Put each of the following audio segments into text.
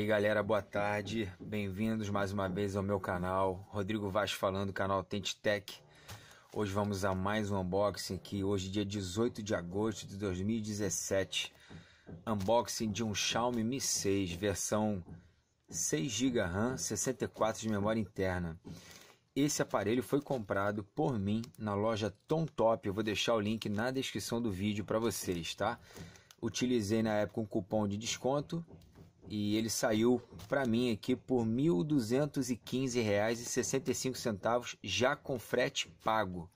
aí galera, boa tarde, bem-vindos mais uma vez ao meu canal, Rodrigo Vaz falando, canal Tente Tech. Hoje vamos a mais um unboxing que hoje dia 18 de agosto de 2017, unboxing de um Xiaomi Mi 6, versão 6 GB RAM, 64 de memória interna. Esse aparelho foi comprado por mim na loja Tom Top, eu vou deixar o link na descrição do vídeo para vocês, tá? Utilizei na época um cupom de desconto e ele saiu para mim aqui por R$ 1.215,65 já com frete pago.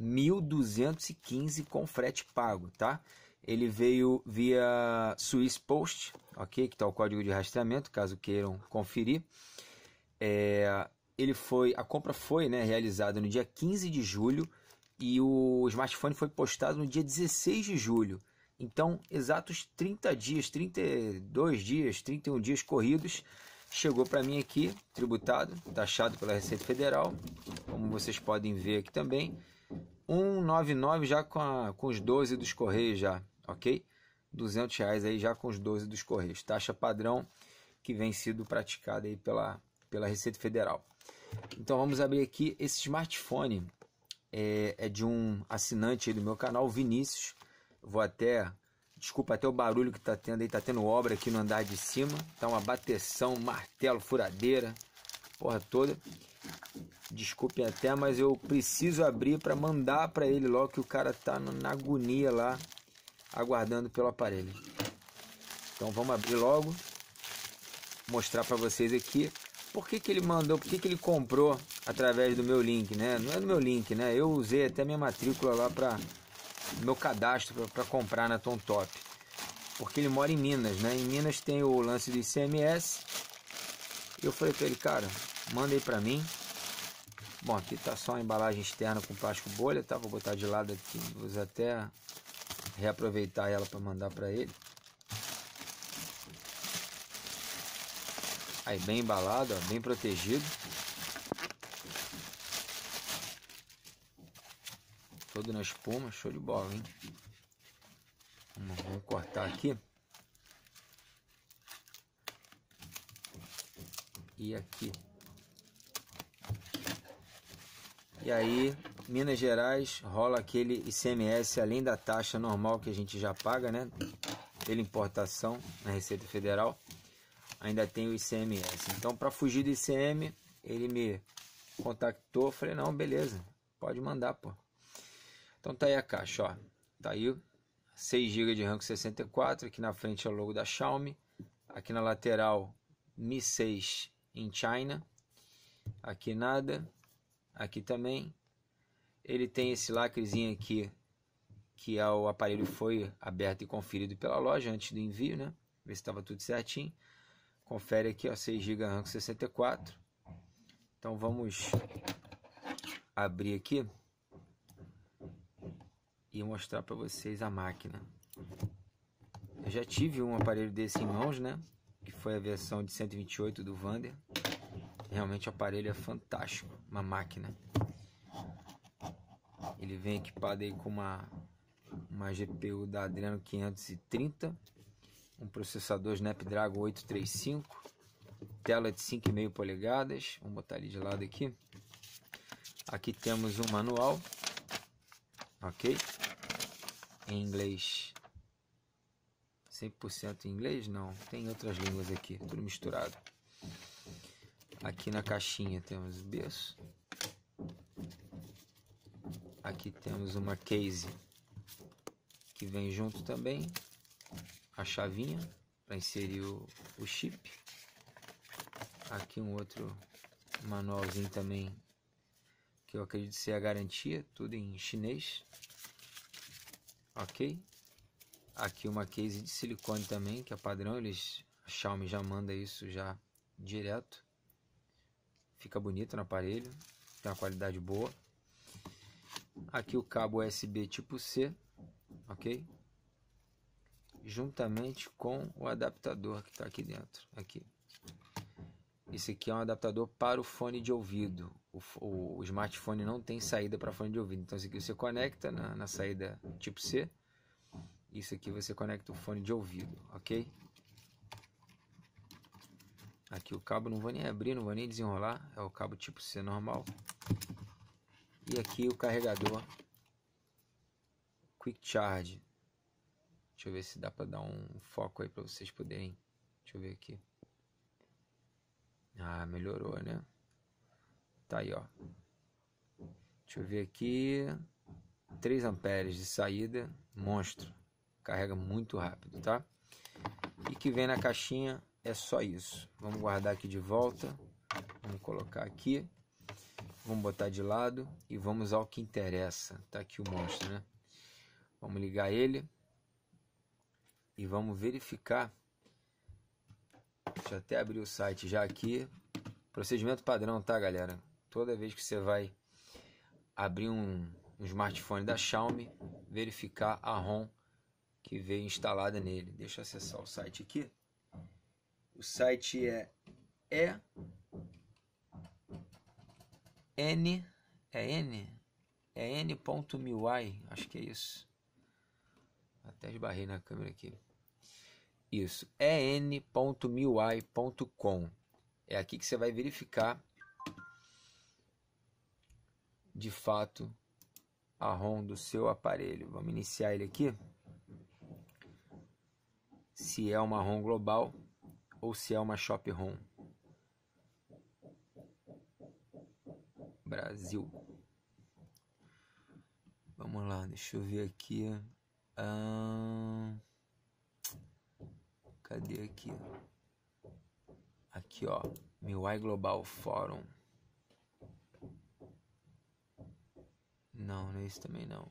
1.215 com frete pago, tá? Ele veio via Swiss Post, ok? Que está o código de rastreamento, caso queiram conferir. É, ele foi, a compra foi né, realizada no dia 15 de julho e o smartphone foi postado no dia 16 de julho. Então, exatos 30 dias, 32 dias, 31 dias corridos, chegou para mim aqui, tributado, taxado pela Receita Federal, como vocês podem ver aqui também, 199 já com, a, com os 12 dos Correios já, ok? 200 reais aí já com os 12 dos Correios, taxa padrão que vem sido praticada aí pela, pela Receita Federal. Então vamos abrir aqui, esse smartphone é, é de um assinante do meu canal, Vinícius, Vou até. Desculpa até o barulho que tá tendo aí, tá tendo obra aqui no andar de cima. Tá uma bateção, martelo, furadeira, porra toda. Desculpem até, mas eu preciso abrir para mandar para ele logo que o cara tá na agonia lá, aguardando pelo aparelho. Então vamos abrir logo, mostrar para vocês aqui por que, que ele mandou, por que, que ele comprou através do meu link, né? Não é do meu link, né? Eu usei até minha matrícula lá para meu cadastro para comprar na Tom Top. Porque ele mora em Minas, né? Em Minas tem o lance do ICMS. Eu falei para ele, cara, manda aí para mim. Bom, aqui tá só a embalagem externa com plástico bolha, tá? Vou botar de lado aqui, vou até reaproveitar ela para mandar para ele. Aí bem embalado, ó, bem protegido. na espuma, show de bola, hein? Vamos, vamos cortar aqui. E aqui. E aí, Minas Gerais rola aquele ICMS além da taxa normal que a gente já paga, né? Pela importação na Receita Federal, ainda tem o ICMS. Então, para fugir do ICM, ele me contactou, falei: "Não, beleza. Pode mandar, pô". Então tá aí a caixa, ó. Tá aí 6 GB de RAM com 64, aqui na frente é o logo da Xiaomi, aqui na lateral Mi 6 in China, aqui nada, aqui também. Ele tem esse lacrezinho aqui, que é o aparelho foi aberto e conferido pela loja antes do envio, né? Ver se estava tudo certinho. Confere aqui, ó, 6 GB RAM com 64. Então vamos abrir aqui e mostrar para vocês a máquina. Eu já tive um aparelho desse em mãos, né? Que foi a versão de 128 do Vander. Realmente o aparelho é fantástico, uma máquina. Ele vem equipado aí com uma, uma GPU da Adreno 530, um processador Snapdragon 835, tela de 5,5 polegadas, vamos botar ele de lado aqui. Aqui temos um manual, ok? em inglês. 100% em inglês? Não. Tem outras línguas aqui, tudo misturado. Aqui na caixinha temos o berço. Aqui temos uma case que vem junto também. A chavinha para inserir o, o chip. Aqui um outro manualzinho também que eu acredito ser a garantia, tudo em chinês ok? Aqui uma case de silicone também, que é padrão, eles, a Xiaomi já manda isso já direto. Fica bonito no aparelho, tem uma qualidade boa. Aqui o cabo USB tipo C, ok? Juntamente com o adaptador que está aqui dentro, aqui. Esse aqui é um adaptador para o fone de ouvido. O, o, o smartphone não tem saída para fone de ouvido. Então, esse aqui você conecta na, na saída tipo C. Isso aqui você conecta o fone de ouvido, ok? Aqui o cabo não vou nem abrir, não vou nem desenrolar. É o cabo tipo C normal. E aqui o carregador Quick Charge. Deixa eu ver se dá para dar um foco aí para vocês poderem. Deixa eu ver aqui. Ah, melhorou, né? Tá aí, ó. Deixa eu ver aqui. 3 amperes de saída, monstro. Carrega muito rápido, tá? E que vem na caixinha é só isso. Vamos guardar aqui de volta. Vamos colocar aqui. Vamos botar de lado e vamos ao que interessa. Tá aqui o monstro, né? Vamos ligar ele e vamos verificar Deixa eu até abrir o site já aqui. Procedimento padrão, tá, galera? Toda vez que você vai abrir um, um smartphone da Xiaomi, verificar a ROM que veio instalada nele. Deixa eu acessar o site aqui. O site é e é n é n é n.miui, acho que é isso. Até esbarrei na câmera aqui. Isso, en.miui.com. É aqui que você vai verificar de fato a ROM do seu aparelho. Vamos iniciar ele aqui. Se é uma ROM global ou se é uma Shop ROM. Brasil. Vamos lá, deixa eu ver aqui. Ah... Cadê aqui? Aqui, ó. MIUI Global Forum. Não, não é isso também não.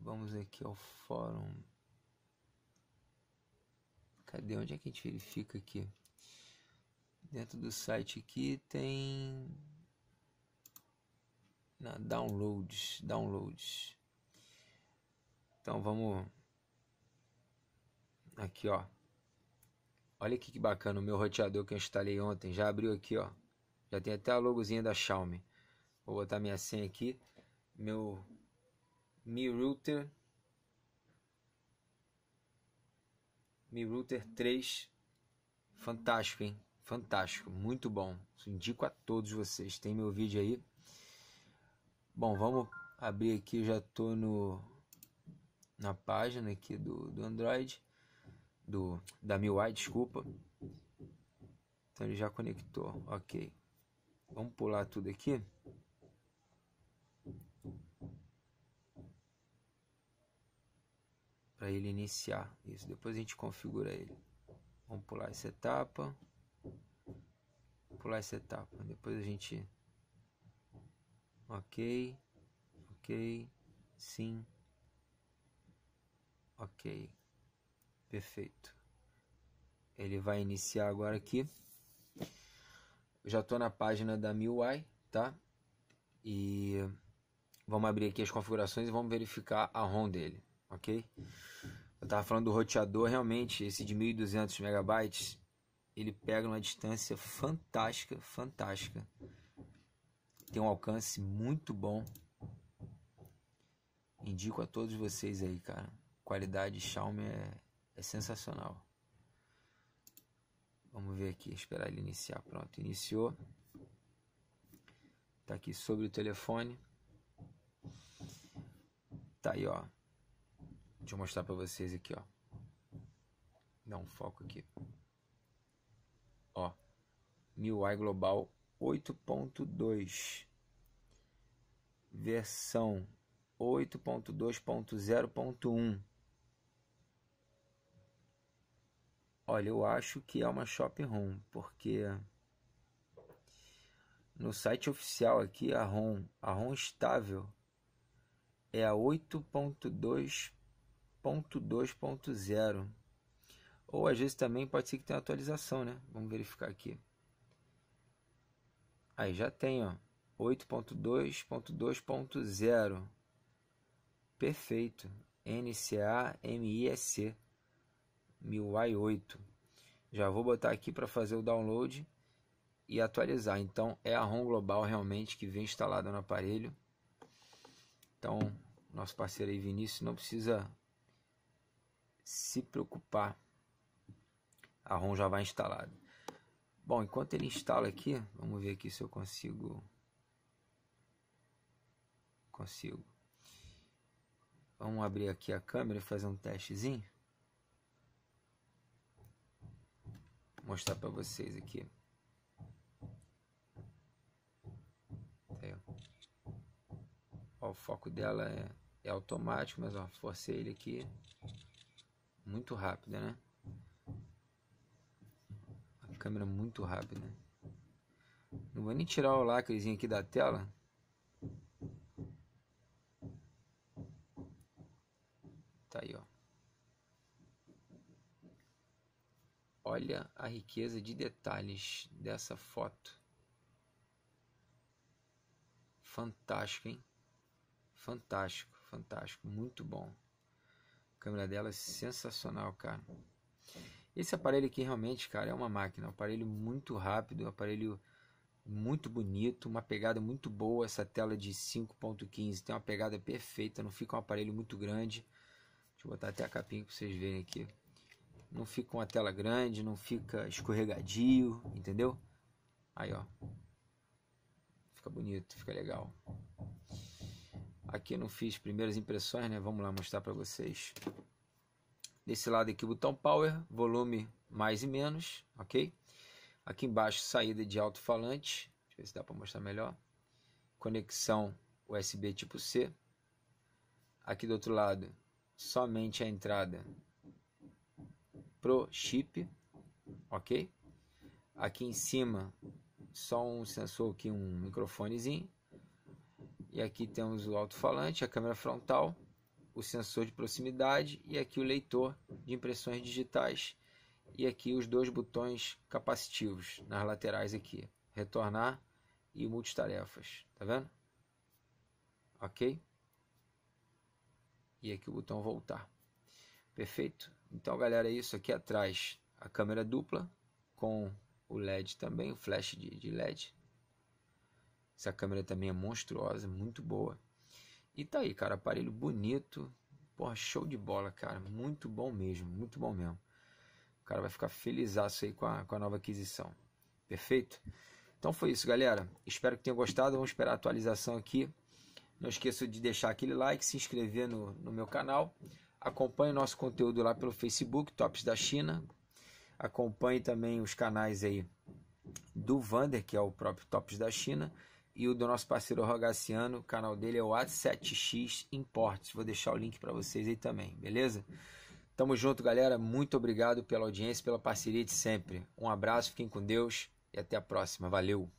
Vamos aqui ao fórum. Cadê? Onde é que a gente verifica aqui? Dentro do site aqui tem... Na downloads, downloads. Então vamos aqui ó Olha aqui que bacana o meu roteador que eu instalei ontem. Já abriu aqui, ó. Já tem até a logozinha da Xiaomi. Vou botar minha senha aqui. Meu Mi Router. Mi Router 3. Fantástico, hein? Fantástico. Muito bom. Indico a todos vocês. Tem meu vídeo aí. Bom, vamos abrir aqui. Já tô no na página aqui do, do Android do da MIUI, desculpa. Então ele já conectou, ok. Vamos pular tudo aqui. Para ele iniciar isso. Depois a gente configura ele. Vamos pular essa etapa. Pular essa etapa. Depois a gente. Ok. Ok. Sim. Ok. Perfeito. Ele vai iniciar agora aqui. Eu já estou na página da MIUI, tá? E vamos abrir aqui as configurações e vamos verificar a ROM dele, ok? Eu estava falando do roteador, realmente esse de 1200 megabytes, ele pega uma distância fantástica, fantástica. Tem um alcance muito bom. Indico a todos vocês aí, cara. Qualidade Xiaomi é é sensacional. Vamos ver aqui, esperar ele iniciar. Pronto, iniciou. Tá aqui sobre o telefone. Tá aí, ó. Deixa eu mostrar para vocês aqui, ó. Dá um foco aqui. Ó. MIUI Global 8.2. Versão 8.2.0.1. Olha, eu acho que é uma shop ROM, porque no site oficial aqui a ROM, a ROM estável é a 8.2.2.0. Ou às vezes também pode ser que tenha atualização, né? Vamos verificar aqui. Aí já tem, ó, 8.2.2.0. Perfeito. NCA MISC. MIUI 8. Já vou botar aqui para fazer o download e atualizar. Então é a ROM global realmente que vem instalada no aparelho. Então, nosso parceiro aí Vinícius não precisa se preocupar. A ROM já vai instalada. Bom, enquanto ele instala aqui, vamos ver aqui se eu consigo consigo. Vamos abrir aqui a câmera e fazer um testezinho. mostrar para vocês aqui. Tá ó, o foco dela é, é automático, mas ó, forcei ele aqui. Muito rápida, né? A câmera muito rápida. Não vou nem tirar o lacrezinho aqui da tela. Tá aí, ó. Olha a riqueza de detalhes dessa foto. Fantástico, hein? Fantástico, fantástico, muito bom. A câmera dela é sensacional, cara. Esse aparelho aqui realmente, cara, é uma máquina, um aparelho muito rápido, um aparelho muito bonito, uma pegada muito boa. Essa tela de 5.15 tem uma pegada perfeita, não fica um aparelho muito grande. Deixa eu botar até a capinha para vocês verem aqui não fica uma tela grande, não fica escorregadio, entendeu? Aí, ó. Fica bonito, fica legal. Aqui não fiz primeiras impressões, né? Vamos lá mostrar para vocês. Desse lado aqui, botão power, volume mais e menos, ok? Aqui embaixo, saída de alto-falante. Deixa eu ver se dá para mostrar melhor. Conexão USB tipo C. Aqui do outro lado, somente a entrada pro chip, ok? Aqui em cima, só um sensor aqui, um microfonezinho. E aqui temos o alto-falante, a câmera frontal, o sensor de proximidade e aqui o leitor de impressões digitais. E aqui os dois botões capacitivos nas laterais aqui, retornar e multitarefas, tá vendo? Ok? E aqui o botão voltar. Perfeito? Então, galera, é isso aqui atrás. A câmera dupla com o LED também, o flash de, de LED. Essa câmera também é monstruosa, muito boa. E tá aí, cara, aparelho bonito. Porra, show de bola, cara. Muito bom mesmo, muito bom mesmo. O cara vai ficar feliz aí com a, com a nova aquisição. Perfeito? Então foi isso, galera. Espero que tenham gostado. Vamos esperar a atualização aqui. Não esqueça de deixar aquele like, se inscrever no, no meu canal. Acompanhe nosso conteúdo lá pelo Facebook, Tops da China. Acompanhe também os canais aí do Vander, que é o próprio Tops da China, e o do nosso parceiro Rogaciano. O canal dele é o A7X Imports. Vou deixar o link para vocês aí também, beleza? Tamo junto, galera. Muito obrigado pela audiência, pela parceria de sempre. Um abraço, fiquem com Deus e até a próxima. Valeu!